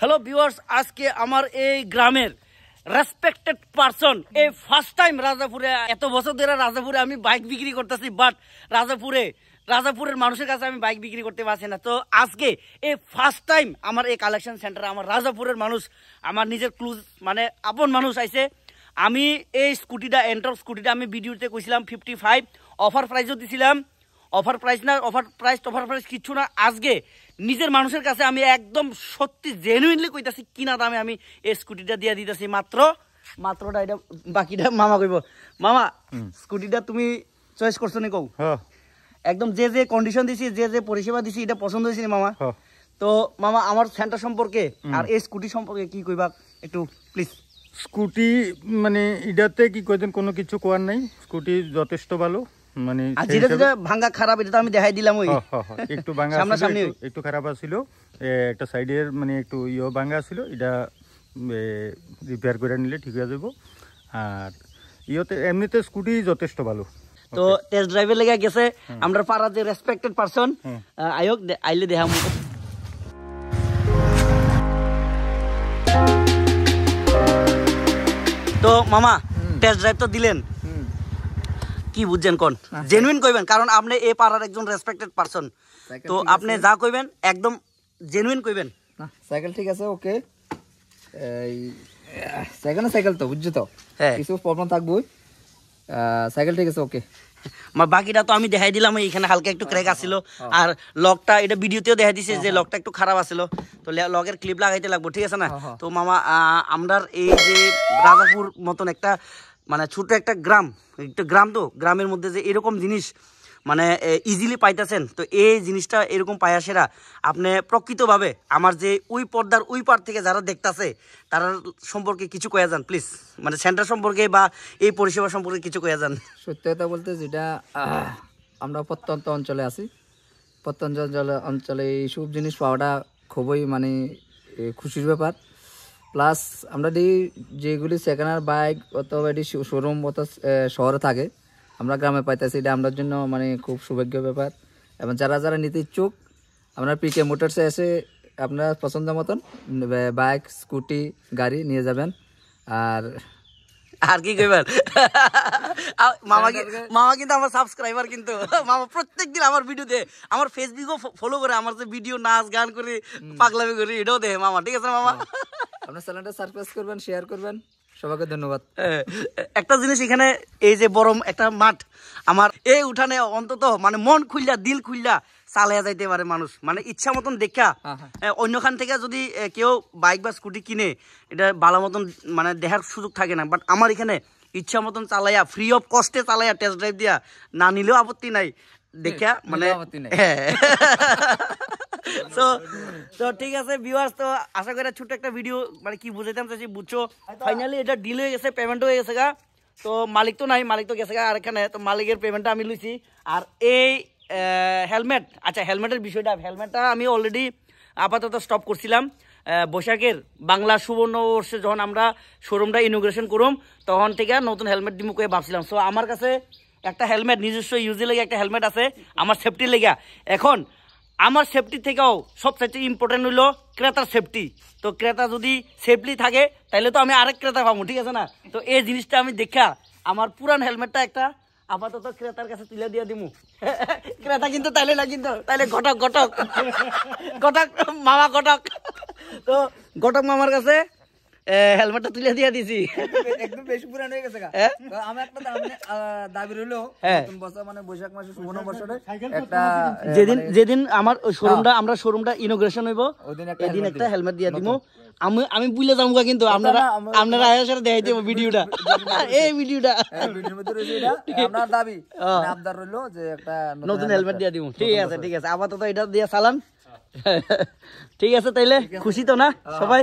Hello viewers আজকে আমার এই গ্রামের রেসপেক্টেড পারসন এই ফার্স্ট টাইম রাজাপুরে এত বছর ধরে রাজাপুরে আমি বাইক বিক্রি করতেছি বাট রাজাপুরে রাজাপুরের মানুষের কাছে আমি বাইক বিক্রি করতে পারছি না তো আজকে এই ফার্স্ট টাইম আমার এই কালেকশন সেন্টারে আমার রাজাপুরের মানুষ আমার নিজের ক্লুজ মানে আপন মানুষ আইছে আমি এই স্কুটিটা এন্টর স্কুটিটা আমি ভিডিওতে কইছিলাম ফিফটি ফাইভ অফার প্রাইজও দিছিলাম অফার প্রাইস না অফার প্রাইস অফার প্রাইস কিচ্ছু না আজকে নিজের মানুষের কাছে আমি একদম সত্যি জেনুইনলি কইতাছি কিনা দামে আমি এই স্কুটিটা দিয়ে দিতেছি মাত্র মাত্রটা এটা বাকিটা মামা কইব মামা স্কুটিটা তুমি চয়েস করছো নি কৌ হ্যাঁ। একদম যে যে কন্ডিশন দিছি যে যে পরিষেবা দিছি এটা পছন্দ হয়েছে মামা হ্যাঁ। তো মামা আমার সেন্টার সম্পর্কে আর এই স্কুটি সম্পর্কে কি কইবা একটু প্লিজ স্কুটি মানে ইডাতে কি কয়দিন কোনো কিছু করার নাই স্কুটি যথেষ্ট ভালো মানে আর যেটা যেটা ভাঙা খারাপ এটা আমি দেখাই দিলাম ওই একটু ভাঙা সামনাসামনি একটু খারাপ আছিল একটা সাইডের মানে একটু ইয়ে ভাঙা ছিল এটা রিপেয়ার করে নিলে ঠিক হয়ে যাব আর ইয়েতে এমনিতে স্কুটি যথেষ্ট ভালো তো টেস্ট ড্রাইভে লেগে গেছে আমরা পাড়া যে রেসপেক্টেড পারসন আয়োগ আইলে দেখাম তো মামা টেস্ট ড্রাইভ তো দিলেন কি বুঝছেন কোন জেনুইন কইবেন কারণ আপনি এ পাড়ার একজন রেসপেক্টেড পারসন তো আপনি যা কইবেন একদম জেনুইন কইবেন সাইকেল ঠিক আছে ওকে এই সাইকেল সাইকেল তো বুঝছো তো হ্যাঁ কিছু প্রবলেম থাকবই সাইকেল ঠিক আছে ওকে বাকিটা তো আমি দেখাই দিলাম এখানে হালকা একটু ক্র্যাক আসছিল হ্যাঁ, হ্যাঁ। আর লকটা এটা ভিডিওতেও দেখা দিছে হ্যাঁ, যে লকটা একটু খারাপ আসছিল তো লকের ক্লিপ লাগাইতে লাগবো ঠিক আছে না তো মামা আমরা এই যে রাজাপুর মতন একটা মানে ছোট একটা গ্রাম একটা গ্রাম তো গ্রামের মধ্যে যে এরকম জিনিস মানে ইজিলি পাইতেছেন তো এই জিনিসটা এরকম পাইয়া সেরা আপনি প্রকৃতভাবে আমার যে ওই পর্দার ওই পার থেকে যারা দেখতেছে তারা সম্পর্কে কিছু কয়া যান প্লিজ মানে সেন্টার সম্পর্কে বা এই পরিষেবা সম্পর্কে কিছু কয়া যান সত্যি কথা বলতে যেটা আমরা প্রত্যন্ত অঞ্চলে আছি প্রত্যন্ত অঞ্চলে অঞ্চলে এইসব জিনিস পাওয়াটা খুবই মানে খুশির ব্যাপার প্লাস আমরা যদি যেগুলি সেকেন্ড হ্যান্ড বাইক অথবা এটি শোরুম অথবা শহরে থাকে আমরা গ্রামে পাইতেছি এটা আমাদের জন্য মানে খুব সৌভাগ্য ব্যাপার এবং যারা যারা নিতে ইচ্ছুক আপনার পিকে মোটরসে এসে আপনার পছন্দ মতন বাইক স্কুটি গাড়ি নিয়ে যাবেন আর আর কি কইবার মামা মামা কিন্তু আমার সাবস্ক্রাইবার কিন্তু মামা প্রত্যেক দিন আমার ভিডিও দেয় আমার ফেসবুকও ফলো করে আমার যে ভিডিও নাচ গান করে পাগলামি করে এটাও দেয় মামা ঠিক আছে মামা হ্যাঁ। আপনার চ্যানেলটা সাবস্ক্রাইব করবেন শেয়ার করবেন সবাইকে ধন্যবাদ হ্যাঁ, একটা জিনিস এখানে এই যে বড় একটা মাঠ আমার এই উঠানে অন্তত মানে মন খুললা দিল খুললা চালিয়ে যাইতে পারে মানুষ মানে ইচ্ছা মতন দেখা হ্যাঁ, হ্যাঁ। অন্যখান থেকে যদি কেউ বাইক বা স্কুটি কিনে এটা ভালো মতন মানে দেখার সুযোগ থাকে না বাট আমার এখানে ইচ্ছা মতন চালাইয়া ফ্রি অফ কস্টে চালাইয়া টেস্ট ড্রাইভ দিয়া না নিলেও আপত্তি নাই দেখা মানে আপত্তি নাই তো তো ঠিক আছে ভিউয়ার্স তো আশা করি ছোট একটা ভিডিও মানে কি বুঝাইতাম চাইছি বুঝছো ফাইনালি এটা ডিল হয়ে গেছে পেমেন্ট হয়ে গেছে গা তো মালিক তো নাই মালিক তো গেছে গা আর এখানে তো মালিকের পেমেন্টটা আমি লইছি আর এই হেলমেট আচ্ছা হেলমেটের বিষয়টা হেলমেটটা আমি অলরেডি আপাতত স্টপ করছিলাম বৈশাখের বাংলা সুবর্ণবর্ষে যখন আমরা শোরুমটা ইনোগ্রেশন করুম তখন থেকে নতুন হেলমেট দিমু করে ভাবছিলাম সো আমার কাছে একটা হেলমেট নিজস্ব ইউজে লেগে একটা হেলমেট আছে আমার সেফটির লেগে এখন আমার সেফটি থেকেও সবচাইতে ইম্পর্টেন্ট হইলো ক্রেতার সেফটি তো ক্রেতা যদি সেফলি থাকে তাহলে তো আমি আরেক ক্রেতা পাবো ঠিক আছে না তো এই জিনিসটা আমি দেখা আমার পুরান হেলমেটটা একটা আপাতত ক্রেতার কাছে তুলে দিয়ে দিমু ক্রেতা কিন্তু তাইলে না কিন্তু তাইলে ঘটক ঘটক ঘটক মামা ঘটক তো ঘটক মামার কাছে হেলমেটটা তুলে দিয়ে দিছি একদম বেশি পুরান হয়ে গেছে হ্যাঁ? একটা দাবি রইলো হ্যাঁ। নতুন বছর মানে বৈশাখ মাসে বছরে একটা যেদিন মানে যেদিন আমার শোরুমটা হ্যাঁ। আমরা শোরুমটা ইনোগ্রেশন হইব ওইদিন একটা হেলমেট দিয়ে দিব আমি আমি বুঝলে যাবো কিন্তু আপনারা আপনারা আয়ার সাথে দেখাই দেবো ভিডিওটা এই ভিডিওটা ভিডিওর দাবি মানে আবদার রইলো যে একটা নতুন হেলমেট দিয়ে দিব ঠিক আছে ঠিক আছে আপাতত এটা দিয়ে চালান ঠিক আছে তাইলে খুশি তো না সবাই